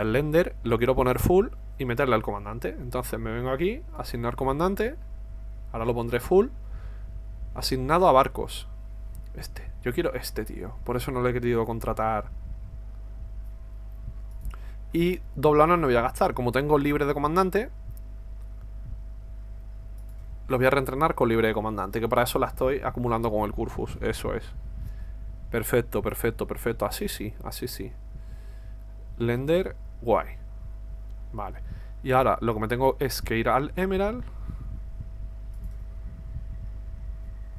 al lender lo quiero poner full y meterle al comandante. Entonces me vengo aquí, asignar comandante, ahora lo pondré full, asignado a barcos. Este, yo quiero este, tío. Por eso no le he querido contratar. Y doblanos no voy a gastar. Como tengo libre de comandante, Lo voy a reentrenar con libre de comandante, que para eso la estoy acumulando con el Curfus. Eso es. Perfecto, perfecto, perfecto. Así sí, así sí. Lender Guay. Vale. Y ahora lo que me tengo es que ir al Emerald.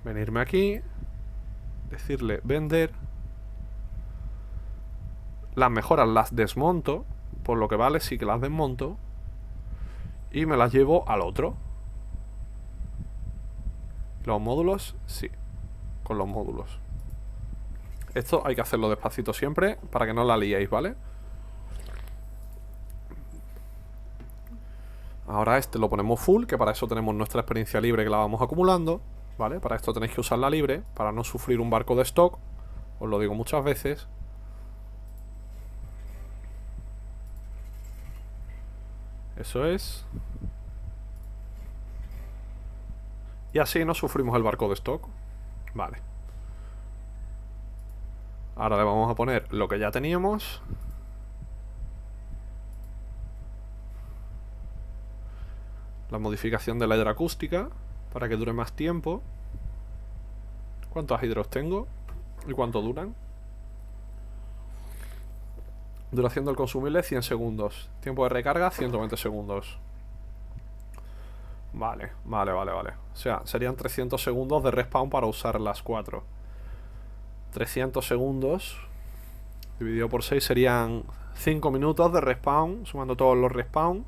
Venirme aquí. Decirle vender. Las mejoras las desmonto. Por lo que vale, sí que las desmonto. Y me las llevo al otro. Los módulos, sí. Con los módulos. Esto hay que hacerlo despacito siempre para que no la liéis, ¿vale? vale Ahora este lo ponemos full, que para eso tenemos nuestra experiencia libre que la vamos acumulando, ¿vale? Para esto tenéis que usarla libre, para no sufrir un barco de stock, os lo digo muchas veces. Eso es. Y así no sufrimos el barco de stock. Vale. Ahora le vamos a poner lo que ya teníamos La modificación de la hidroacústica para que dure más tiempo. ¿Cuántos hidros tengo? ¿Y cuánto duran? Duración del consumible 100 segundos. Tiempo de recarga 120 segundos. Vale, vale, vale, vale. O sea, serían 300 segundos de respawn para usar las 4. 300 segundos dividido por 6 serían 5 minutos de respawn, sumando todos los respawn.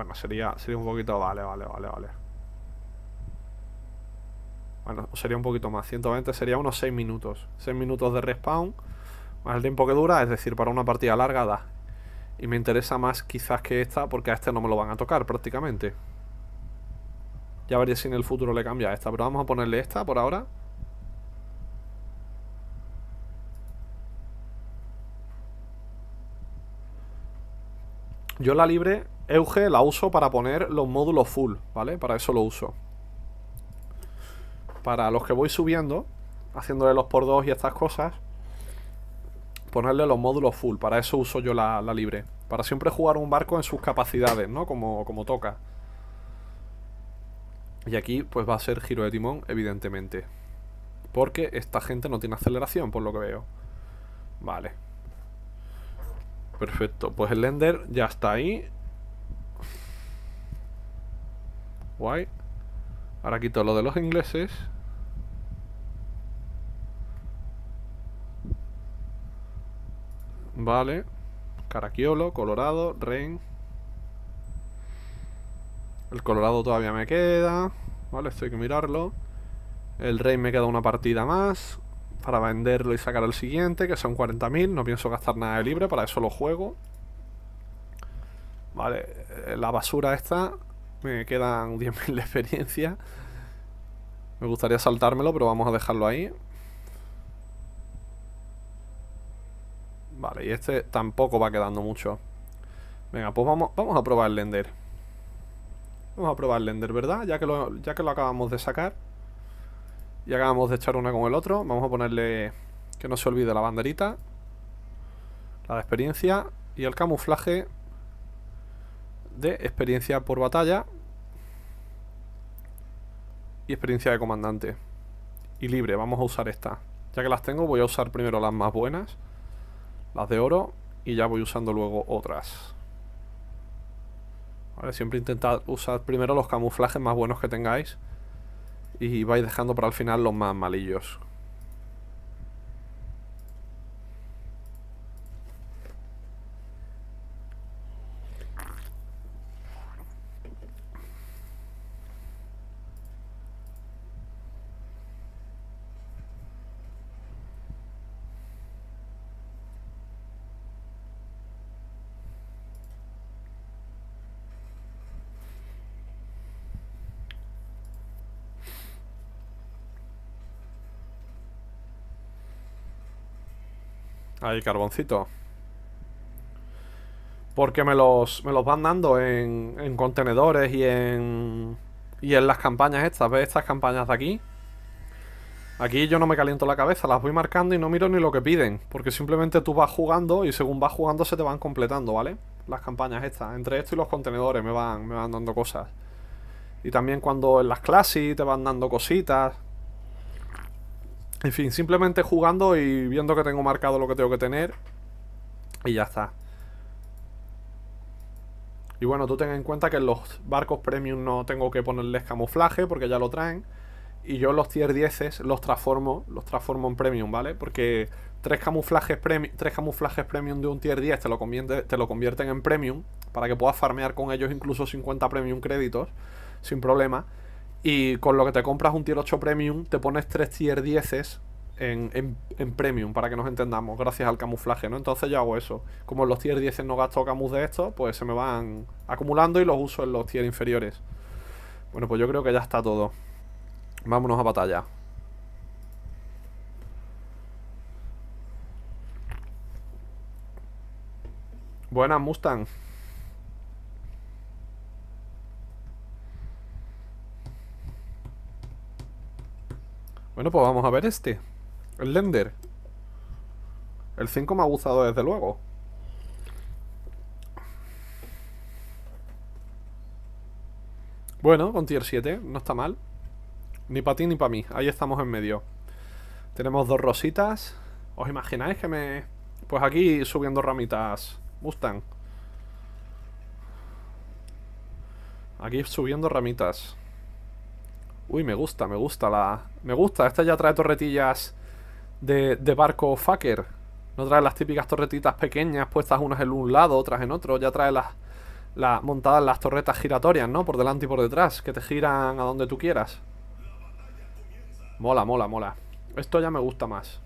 Bueno, sería, sería un poquito... Vale, vale, vale, vale. Bueno, sería un poquito más. 120 sería unos 6 minutos. 6 minutos de respawn. Más el tiempo que dura. Es decir, para una partida alargada. Y me interesa más quizás que esta. Porque a este no me lo van a tocar prácticamente. Ya veré si en el futuro le cambia a esta. Pero vamos a ponerle esta por ahora. Yo la libre Euge la uso para poner los módulos full, ¿vale? Para eso lo uso. Para los que voy subiendo, haciéndole los por dos y estas cosas, ponerle los módulos full. Para eso uso yo la, libre. Para siempre jugar un barco en sus capacidades, ¿no? Como, como toca. Y aquí pues va a ser giro de timón, evidentemente. Porque esta gente no tiene aceleración, por lo que veo. Vale. Perfecto, pues el lender ya está ahí Guay. Ahora quito lo de los ingleses. Vale. Caraquiolo, Colorado, Ren. El Colorado todavía me queda. Vale, esto hay que mirarlo. El rey me queda una partida más para venderlo y sacar el siguiente, que son 40.000. No pienso gastar nada de libre, para eso lo juego. Vale, eh, la basura esta me quedan 10.000 de experiencia. Me gustaría saltármelo, pero vamos a dejarlo ahí. Vale, y este tampoco va quedando mucho. Venga, pues vamos, vamos a probar el Lender. Vamos a probar el Lender, ¿verdad? Ya que, lo, ya que lo acabamos de sacar. Y acabamos de echar una con el otro. Vamos a ponerle que no se olvide la banderita. La de experiencia. Y el camuflaje de experiencia por batalla y experiencia de comandante. Y libre, vamos a usar esta. Ya que las tengo, voy a usar primero las más buenas, las de oro, y ya voy usando luego otras. siempre intentad usar primero los camuflajes más buenos que tengáis y vais dejando para el final los más malillos. Ahí, carboncito. Porque me los, me los van dando en, en contenedores y en, y en las campañas estas. ¿Ves estas campañas de aquí? Aquí yo no me caliento la cabeza, las voy marcando y no miro ni lo que piden. Porque simplemente tú vas jugando y según vas jugando se te van completando, ¿vale? Las campañas estas. Entre esto y los contenedores me van, me van dando cosas. Y también cuando en las clases te van dando cositas. En fin, simplemente jugando y viendo que tengo marcado lo que tengo que tener. Y ya está. Y bueno, tú ten en cuenta que en los barcos premium no tengo que ponerles camuflaje porque ya lo traen. Y yo los tier 10 los transformo, los transformo en premium, ¿vale? Porque tres camuflajes, tres camuflajes premium de un tier 10 te lo, te lo convierten en premium para que puedas farmear con ellos incluso 50 premium créditos sin problema. Y con lo que te compras un tier 8 premium, te pones 3 tier 10 en, en, premium, para que nos entendamos, gracias al camuflaje, ¿no? Entonces yo hago eso. Como en los tier 10 no gasto camus de estos, pues se me van acumulando y los uso en los tier inferiores. Bueno, pues yo creo que ya está todo. Vámonos a batalla. Buenas, Mustang. Bueno, pues vamos a ver este. El Lender. El 5 me ha gustado desde luego. Bueno, con tier 7, no está mal. Ni para ti ni para mí, ahí estamos en medio. Tenemos dos rositas. ¿Os imagináis que me...? Pues aquí subiendo ramitas Mustang. Aquí subiendo ramitas. Uy, me gusta, me gusta la... Me gusta, esta ya trae torretillas de, barco fucker. No trae las típicas torretitas pequeñas puestas unas en un lado, otras en otro. Ya trae las, las montadas las torretas giratorias, ¿no? Por delante y por detrás, que te giran a donde tú quieras. Mola, mola, mola. Esto ya me gusta más.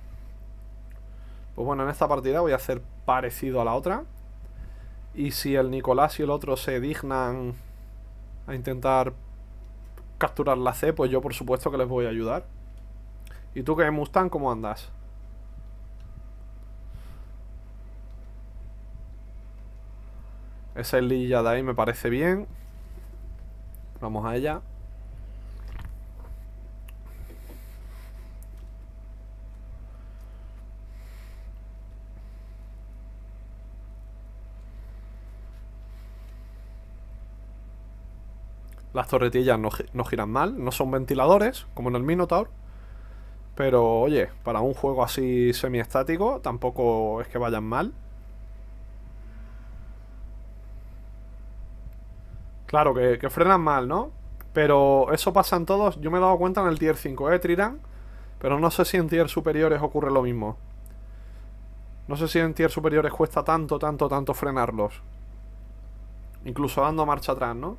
Pues bueno, en esta partida voy a hacer parecido a la otra. Y si el Nicolás y el otro se dignan a intentar capturar la C, pues yo por supuesto que les voy a ayudar. ¿Y tú que Mustang, cómo andas? Esa es de ahí, me parece bien. Vamos a ella. Las torretillas no, giran mal, no son ventiladores, como en el Minotaur. Pero oye, para un juego así semiestático tampoco es que vayan mal. Claro, que, frenan mal, ¿no? Pero eso pasa en todos. Yo me he dado cuenta en el tier 5, ¿eh, Triran? Pero no sé si en tier superiores ocurre lo mismo. No sé si en tier superiores cuesta tanto, tanto, tanto frenarlos. Incluso dando marcha atrás, ¿no?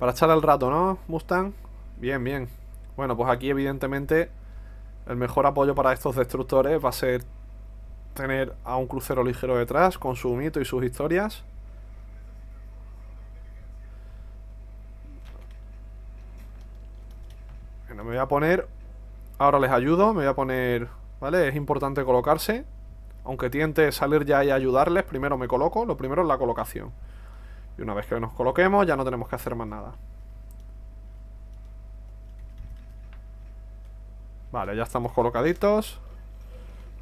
Para echar el rato, ¿no, Mustang? Bien, bien. Bueno, pues aquí evidentemente el mejor apoyo para estos destructores va a ser tener a un crucero ligero detrás con su mito y sus historias. Bueno, me voy a poner... Ahora les ayudo, me voy a poner... ¿Vale? Es importante colocarse. Aunque tiente salir ya y ayudarles, primero me coloco. Lo primero es la colocación. Y una vez que nos coloquemos ya no tenemos que hacer más nada. Vale, ya estamos colocaditos.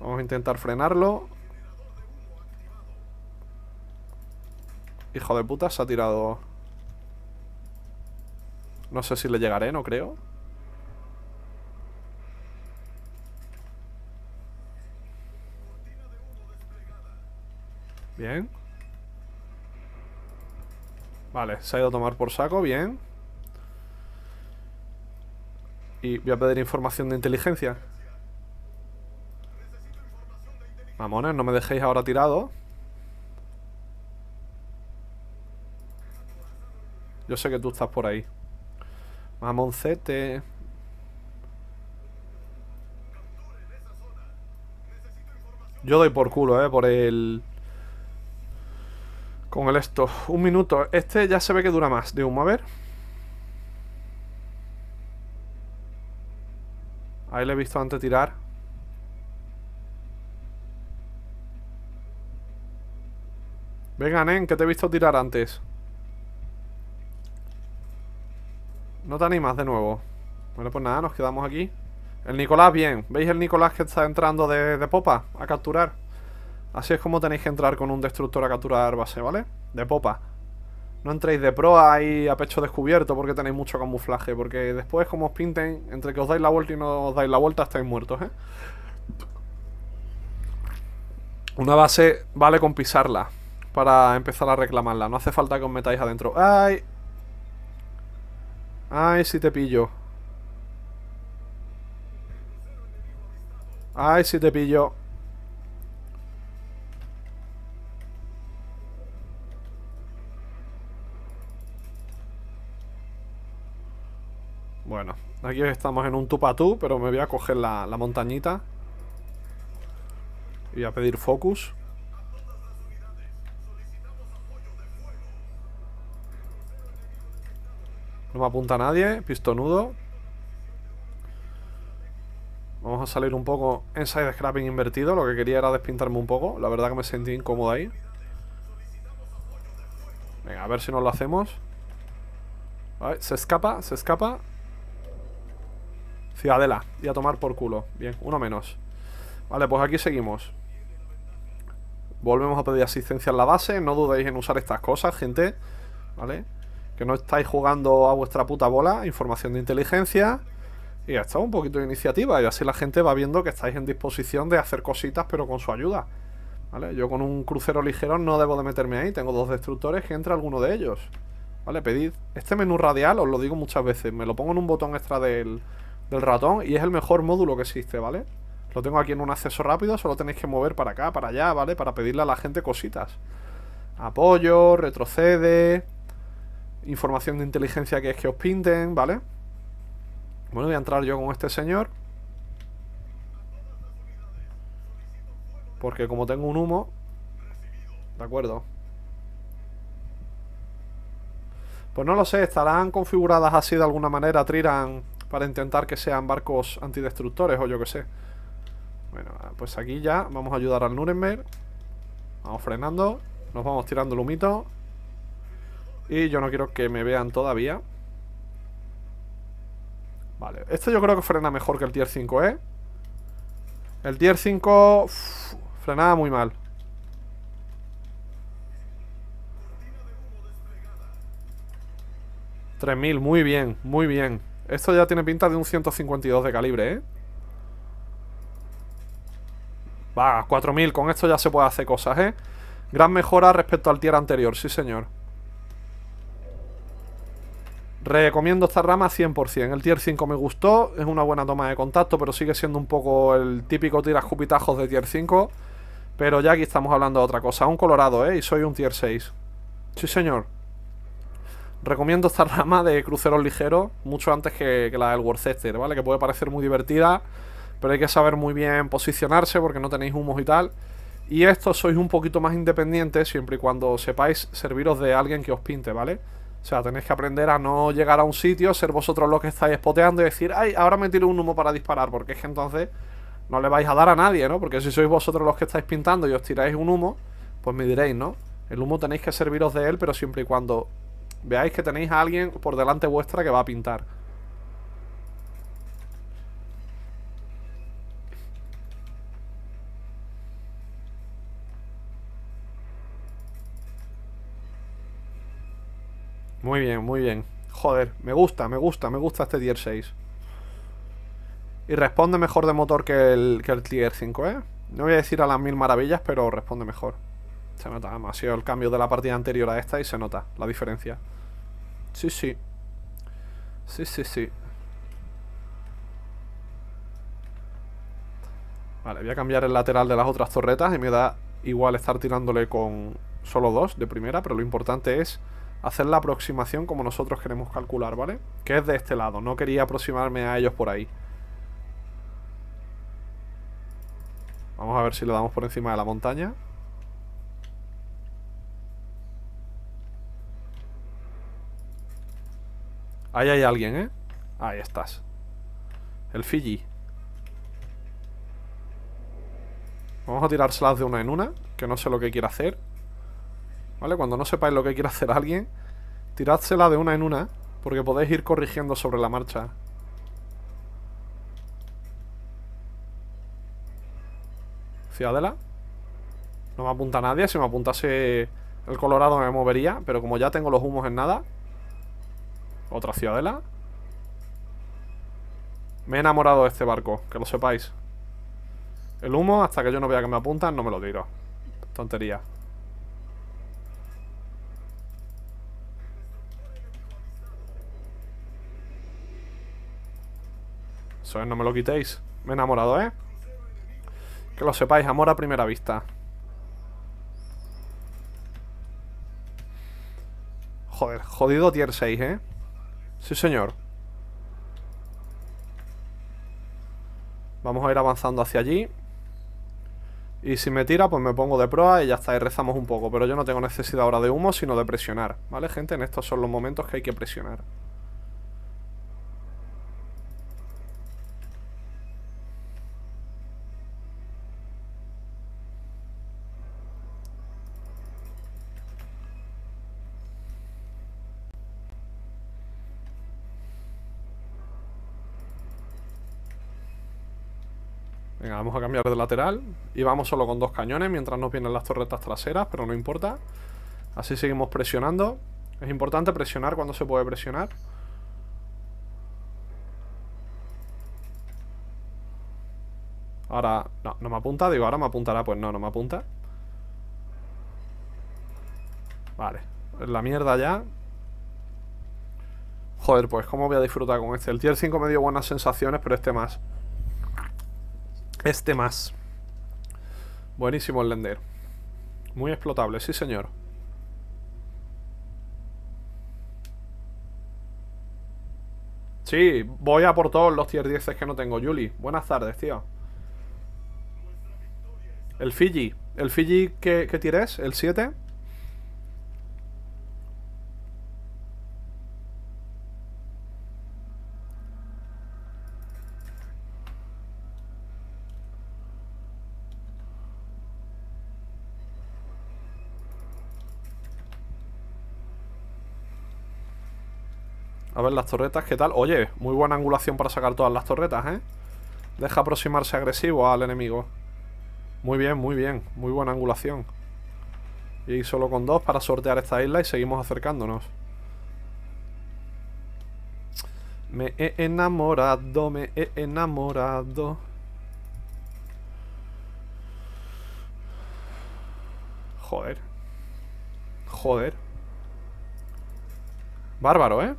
Vamos a intentar frenarlo. Hijo de puta, se ha tirado... No sé si le llegaré, no creo. Bien. Vale, se ha ido a tomar por saco, bien. Y voy a pedir información de inteligencia. Mamones, no me dejéis ahora tirado. Yo sé que tú estás por ahí. Mamoncete. Yo doy por culo, eh, por el... Con el esto, un minuto. Este ya se ve que dura más de un a ver. Ahí le he visto antes tirar. Venga, Nen, que te he visto tirar antes. No te animas de nuevo. Bueno, pues nada, nos quedamos aquí. El Nicolás bien. ¿Veis el Nicolás que está entrando de popa a capturar? Así es como tenéis que entrar con un destructor a capturar base, ¿vale? De popa. No entréis de proa ahí a pecho descubierto porque tenéis mucho camuflaje. Porque después, como os pinten, entre que os dais la vuelta y no os dais la vuelta, estáis muertos, ¿eh? Una base vale con pisarla para empezar a reclamarla. No hace falta que os metáis adentro. ¡Ay! ¡Ay, si te pillo! ¡Ay, si te pillo! Aquí estamos en un tupatú, pero me voy a coger la, montañita. Y a pedir focus. No me apunta nadie, pistonudo. Vamos a salir un poco en side scrapping invertido. Lo que quería era despintarme un poco. La verdad que me sentí incómodo ahí. Venga, a ver si nos lo hacemos. se escapa, se escapa. Ciudadela. Y a tomar por culo. Bien, uno menos. Vale, pues aquí seguimos. Volvemos a pedir asistencia en la base. No dudéis en usar estas cosas, gente. ¿Vale? Que no estáis jugando a vuestra puta bola. Información de inteligencia. Y hasta un poquito de iniciativa. Y así la gente va viendo que estáis en disposición de hacer cositas, pero con su ayuda. ¿Vale? Yo con un crucero ligero no debo de meterme ahí. Tengo dos destructores que entra alguno de ellos. ¿Vale? Pedid. Este menú radial, os lo digo muchas veces. Me lo pongo en un botón extra del del ratón y es el mejor módulo que existe, ¿vale? Lo tengo aquí en un acceso rápido, solo tenéis que mover para acá, para allá, ¿vale? Para pedirle a la gente cositas. Apoyo, retrocede, información de inteligencia que es que os pinten, ¿vale? Bueno, voy a entrar yo con este señor. Porque como tengo un humo... De acuerdo. Pues no lo sé, estarán configuradas así de alguna manera, Triran para intentar que sean barcos antidestructores o yo que sé. Bueno, ah, pues aquí ya vamos a ayudar al Nuremberg. Vamos frenando, nos vamos tirando el humito. Y yo no quiero que me vean todavía. Vale, esto yo creo que frena mejor que el tier 5, ¿eh? El tier 5 frenaba muy mal. ¡3000! Muy bien, muy bien. Esto ya tiene pinta de un 152 de calibre, ¿eh? Va, 4000. Con esto ya se puede hacer cosas, ¿eh? Gran mejora respecto al tier anterior, sí señor. Recomiendo esta rama 100%. El tier 5 me gustó, es una buena toma de contacto, pero sigue siendo un poco el típico cupitajos de tier 5. Pero ya aquí estamos hablando de otra cosa. Un colorado, ¿eh? Y soy un tier 6. Sí, señor recomiendo esta rama de cruceros ligeros mucho antes que, la del Worcester, ¿vale? Que puede parecer muy divertida, pero hay que saber muy bien posicionarse porque no tenéis humos y tal. Y esto sois un poquito más independientes siempre y cuando sepáis serviros de alguien que os pinte, ¿vale? O sea, tenéis que aprender a no llegar a un sitio, ser vosotros los que estáis espoteando y decir, ay, ahora me tiro un humo para disparar, porque es que entonces no le vais a dar a nadie, ¿no? Porque si sois vosotros los que estáis pintando y os tiráis un humo, pues me diréis, ¿no? El humo tenéis que serviros de él, pero siempre y cuando veáis que tenéis a alguien por delante vuestra que va a pintar. Muy bien, muy bien. Joder, me gusta, me gusta, me gusta este tier 6. Y responde mejor de motor que el, el tier 5, ¿eh? No voy a decir a las mil maravillas, pero responde mejor. Se nota, demasiado Ha sido el cambio de la partida anterior a esta y se nota la diferencia. Sí, sí. Sí, sí, sí. Vale, voy a cambiar el lateral de las otras torretas y me da igual estar tirándole con solo dos de primera, pero lo importante es hacer la aproximación como nosotros queremos calcular, ¿vale? Que es de este lado, no quería aproximarme a ellos por ahí. Vamos a ver si le damos por encima de la montaña. Ahí hay alguien, ¿eh? Ahí estás. El Fiji. Vamos a tirárselas de una en una, que no sé lo que quiere hacer. ¿Vale? Cuando no sepáis lo que quiere hacer alguien, tirádsela de una en una, porque podéis ir corrigiendo sobre la marcha. Ciudadela. No me apunta nadie, si me apuntase el Colorado me movería, pero como ya tengo los humos en nada, otra ciudadela Me he enamorado de este barco, que lo sepáis El humo, hasta que yo no vea que me apuntan, no me lo tiro Tontería Eso es, no me lo quitéis Me he enamorado, ¿eh? Que lo sepáis, amor a primera vista Joder, jodido tier 6, ¿eh? Sí, señor. Vamos a ir avanzando hacia allí. Y si me tira, pues me pongo de proa y ya está, y rezamos un poco. Pero yo no tengo necesidad ahora de humo, sino de presionar. ¿Vale, gente? En estos son los momentos que hay que presionar. Venga, vamos a cambiar de lateral. Y vamos solo con dos cañones mientras nos vienen las torretas traseras, pero no importa. Así seguimos presionando. Es importante presionar cuando se puede presionar. Ahora, no, no me apunta, digo, ahora me apuntará, pues no, no me apunta Vale, la mierda ya Joder, pues cómo voy a disfrutar con este El tier 5 me dio buenas sensaciones, pero este más este más. Buenísimo el lender. Muy explotable, sí señor. Sí, voy a por todos los tier 10 que no tengo. Yuli, buenas tardes, tío. El Fiji. ¿El Fiji que qué ¿El 7? las torretas, ¿qué tal? Oye, muy buena angulación para sacar todas las torretas, ¿eh? Deja aproximarse agresivo al enemigo Muy bien, muy bien Muy buena angulación Y solo con dos para sortear esta isla Y seguimos acercándonos Me he enamorado Me he enamorado Joder Joder Bárbaro, ¿eh?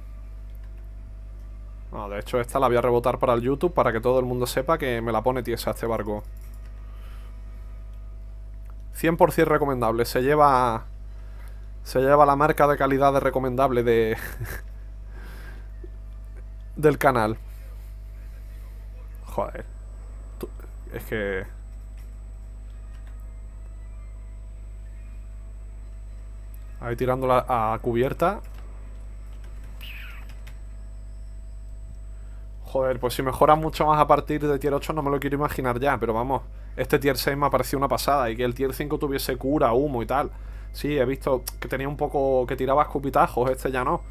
Ah, de hecho esta la voy a rebotar para el YouTube para que todo el mundo sepa que me la pone tiesa este barco. 100% recomendable. Se lleva... Se lleva la marca de calidad de recomendable de... del canal. Joder. es que... Ahí tirándola a cubierta. Joder, pues si mejora mucho más a partir de tier 8 no me lo quiero imaginar ya, pero vamos, este tier 6 me ha parecido una pasada y que el tier 5 tuviese cura, humo y tal. Sí, he visto que tenía un poco que tiraba escupitajos, este ya no.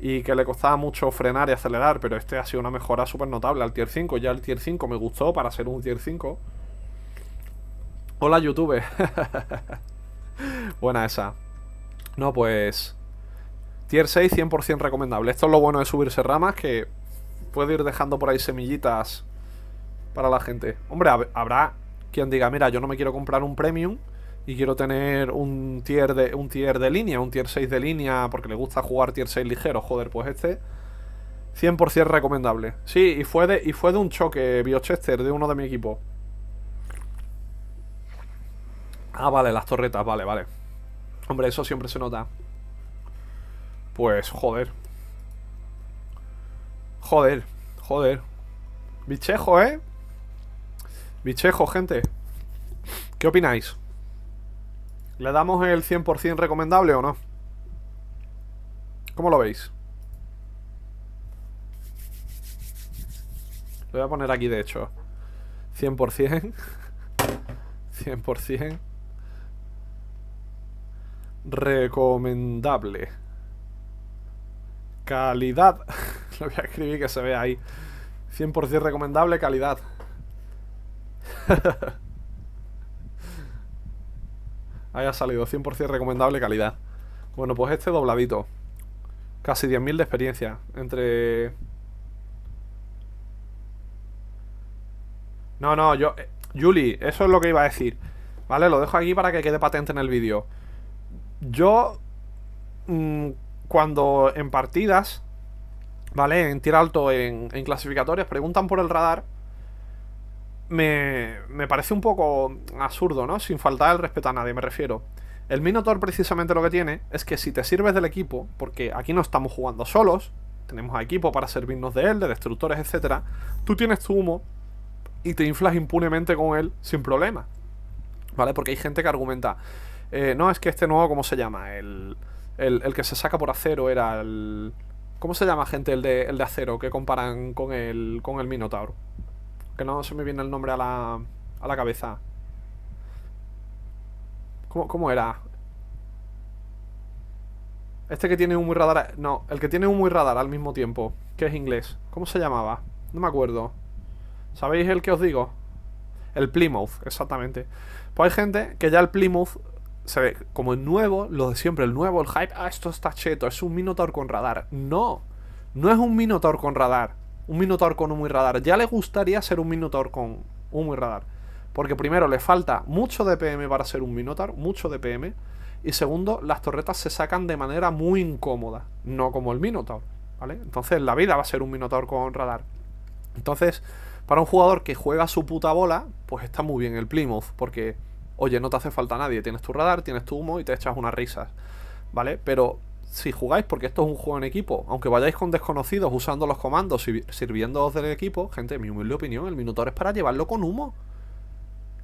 Y que le costaba mucho frenar y acelerar, pero este ha sido una mejora súper notable al tier 5. Ya el tier 5 me gustó para ser un tier 5. Hola YouTube. Buena esa. No, pues... Tier 6 100% recomendable. Esto es lo bueno de subirse ramas que puede ir dejando por ahí semillitas para la gente. Hombre, habrá quien diga, mira, yo no me quiero comprar un premium y quiero tener un tier de un tier de línea, un tier 6 de línea porque le gusta jugar tier 6 ligero, joder, pues este 100% recomendable. Sí, fue de y fue de un choque Biochester de uno de mi equipo. Ah, vale, las torretas, vale, vale. Hombre, eso siempre se nota. Pues joder, Joder, joder. Bichejo, ¿eh? Bichejo, gente. ¿Qué opináis? ¿Le damos el 100% recomendable o no? ¿Cómo lo veis? Lo voy a poner aquí, de hecho. 100%. 100%. Recomendable. Calidad. Lo voy a escribir que se vea ahí. 100% recomendable, calidad. ahí ha salido, 100% recomendable, calidad. Bueno, pues este dobladito. Casi 10.000 de experiencia. Entre... No, no, yo... Eh, Yuli, eso es lo que iba a decir. ¿Vale? Lo dejo aquí para que quede patente en el vídeo. Yo... Mm, cuando en partidas ¿vale? En tiro alto, en, clasificatorias, preguntan por el radar. Me, parece un poco absurdo, ¿no? Sin faltar el respeto a nadie, me refiero. El Minotaur precisamente lo que tiene es que si te sirves del equipo, porque aquí no estamos jugando solos, tenemos equipo para servirnos de él, de destructores, etc. Tú tienes tu humo y te inflas impunemente con él sin problema. ¿Vale? Porque hay gente que argumenta, eh, no, es que este nuevo, ¿cómo se llama? el que se saca por acero era el... ¿Cómo se llama, gente, el de, el de acero que comparan con el, con el Minotauro? Que no se me viene el nombre a la, cabeza. ¿Cómo, ¿Cómo era? Este que tiene un muy radar... No, el que tiene un muy radar al mismo tiempo Que es inglés ¿Cómo se llamaba? No me acuerdo ¿Sabéis el que os digo? El Plymouth, exactamente Pues hay gente que ya el Plymouth se ve como el nuevo, lo de siempre, el nuevo, el hype, ah, esto está cheto, es un Minotaur con radar. No, no es un Minotaur con radar, un Minotaur con un muy radar. Ya le gustaría ser un Minotaur con un muy radar. Porque primero le falta mucho DPM para ser un Minotaur, mucho DPM. Y segundo, las torretas se sacan de manera muy incómoda, no como el Minotaur. ¿Vale? Entonces la vida va a ser un Minotaur con radar. Entonces, para un jugador que juega su puta bola, pues está muy bien el Plymouth, porque oye, no te hace falta nadie, tienes tu radar, tienes tu humo y te echas unas risas, ¿vale? Pero si jugáis, porque esto es un juego en equipo, aunque vayáis con desconocidos usando los comandos, y sirviéndoos del equipo, gente, mi humilde opinión, el minuto es para llevarlo con humo.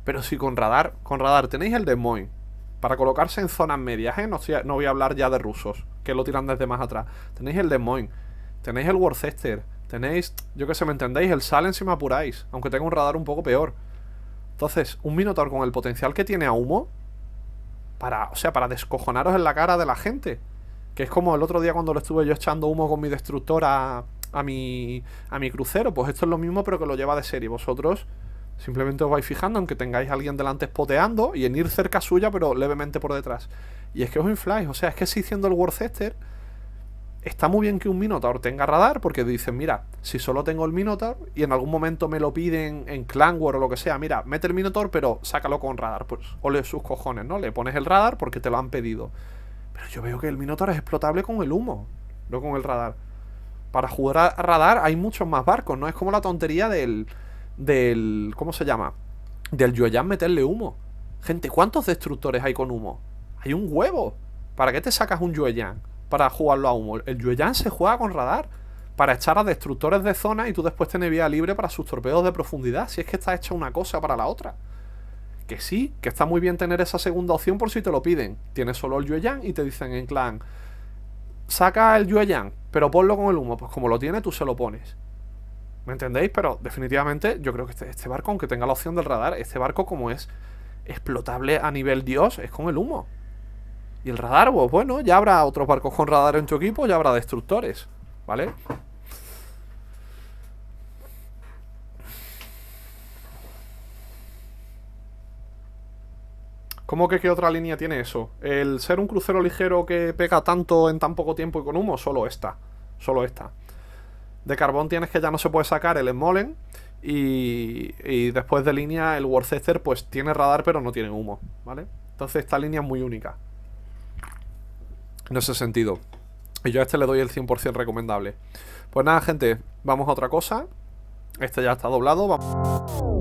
Pero si con radar, con radar tenéis el Moines para colocarse en zonas medias, ¿eh? No, voy a hablar ya de rusos, que lo tiran desde más atrás. Tenéis el Moines, tenéis el Worcester, tenéis, yo que sé, ¿me entendéis? El Salen si me apuráis, aunque tenga un radar un poco peor. Entonces, un Minotaur con el potencial que tiene a humo, para, o sea, para descojonaros en la cara de la gente. Que es como el otro día cuando lo estuve yo echando humo con mi destructor a mi, a mi crucero. Pues esto es lo mismo, pero que lo lleva de serie. Vosotros simplemente os vais fijando, aunque tengáis a alguien delante spoteando y en ir cerca suya, pero levemente por detrás. Y es que os infláis. O sea, es que si siendo el Worcester está muy bien que un Minotaur tenga radar porque dicen, mira, si solo tengo el Minotaur y en algún momento me lo piden en Clan War o lo que sea, mira, mete el Minotaur pero sácalo con radar, pues, ole sus cojones, ¿no? Le pones el radar porque te lo han pedido. Pero yo veo que el Minotaur es explotable con el humo, no con el radar. Para jugar a radar hay muchos más barcos, ¿no? Es como la tontería del... del ¿Cómo se llama? Del Yoyan meterle humo. Gente, ¿cuántos destructores hay con humo? Hay un huevo. ¿Para qué te sacas un Yoyan? para jugarlo a humo. El Yueyang se juega con radar para echar a destructores de zona y tú después tienes vía libre para sus torpedos de profundidad. Si es que está hecha una cosa para la otra. Que sí, que está muy bien tener esa segunda opción por si te lo piden. Tienes solo el Yueyang y te dicen en clan, saca el Yueyang pero ponlo con el humo. Pues como lo tiene, tú se lo pones. ¿Me entendéis? Pero definitivamente yo creo que este, este barco, aunque tenga la opción del radar, este barco como es explotable a nivel dios, es con el humo. Y el radar, pues bueno, ya habrá otros barcos con radar en tu equipo, ya habrá destructores, ¿vale? ¿Cómo que qué otra línea tiene eso? El ser un crucero ligero que pega tanto en tan poco tiempo y con humo, solo esta. Solo esta. De carbón tienes que ya no se puede sacar el Smolen. Y, y después de línea, el Worcester, pues tiene radar, pero no tiene humo, ¿vale? Entonces, esta línea es muy única en ese sentido. Y yo a este le doy el 100% recomendable. Pues nada, gente, vamos a otra cosa. Este ya está doblado. Vamos.